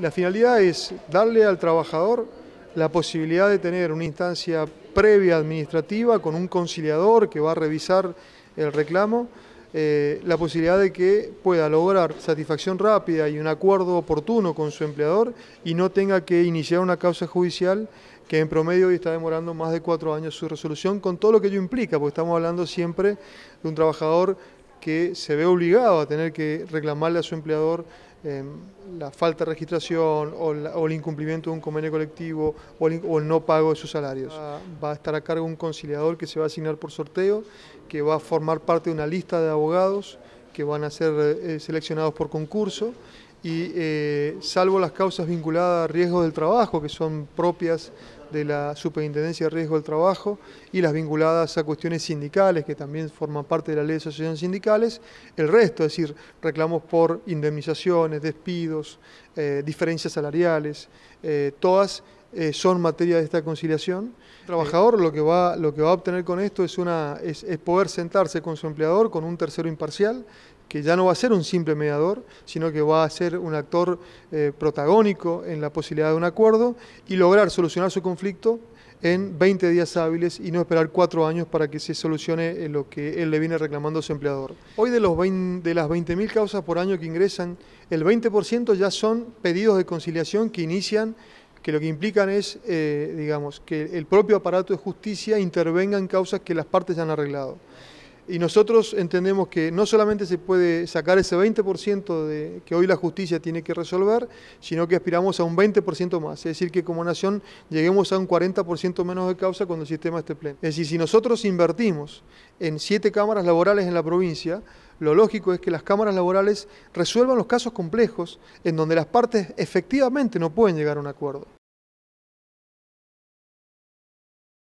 La finalidad es darle al trabajador la posibilidad de tener una instancia previa administrativa con un conciliador que va a revisar el reclamo, eh, la posibilidad de que pueda lograr satisfacción rápida y un acuerdo oportuno con su empleador y no tenga que iniciar una causa judicial que en promedio hoy está demorando más de cuatro años su resolución, con todo lo que ello implica, porque estamos hablando siempre de un trabajador que se ve obligado a tener que reclamarle a su empleador eh, la falta de registración o, el incumplimiento de un convenio colectivo o el, no pago de sus salarios. Ah. Va a estar a cargo un conciliador que se va a asignar por sorteo, que va a formar parte de una lista de abogados que van a ser eh, seleccionados por concurso y eh, salvo las causas vinculadas a riesgos del trabajo, que son propias de la Superintendencia de Riesgo del Trabajo y las vinculadas a cuestiones sindicales, que también forman parte de la Ley de Asociaciones Sindicales, el resto, es decir, reclamos por indemnizaciones, despidos, eh, diferencias salariales, eh, todas eh, son materia de esta conciliación. El trabajador lo que va, lo que va a obtener con esto es, poder sentarse con su empleador, con un tercero imparcial, que ya no va a ser un simple mediador, sino que va a ser un actor eh, protagónico en la posibilidad de un acuerdo y lograr solucionar su conflicto en 20 días hábiles y no esperar cuatro años para que se solucione eh, lo que él le viene reclamando a su empleador. Hoy de, los de las 20.000 causas por año que ingresan, el 20% ya son pedidos de conciliación que inician que lo que implican es, eh, digamos, que el propio aparato de justicia intervenga en causas que las partes han arreglado. Y nosotros entendemos que no solamente se puede sacar ese 20% de, que hoy la justicia tiene que resolver, sino que aspiramos a un 20% más. Es decir, que como nación lleguemos a un 40% menos de causa cuando el sistema esté pleno. Es decir, si nosotros invertimos en siete cámaras laborales en la provincia, lo lógico es que las cámaras laborales resuelvan los casos complejos en donde las partes efectivamente no pueden llegar a un acuerdo.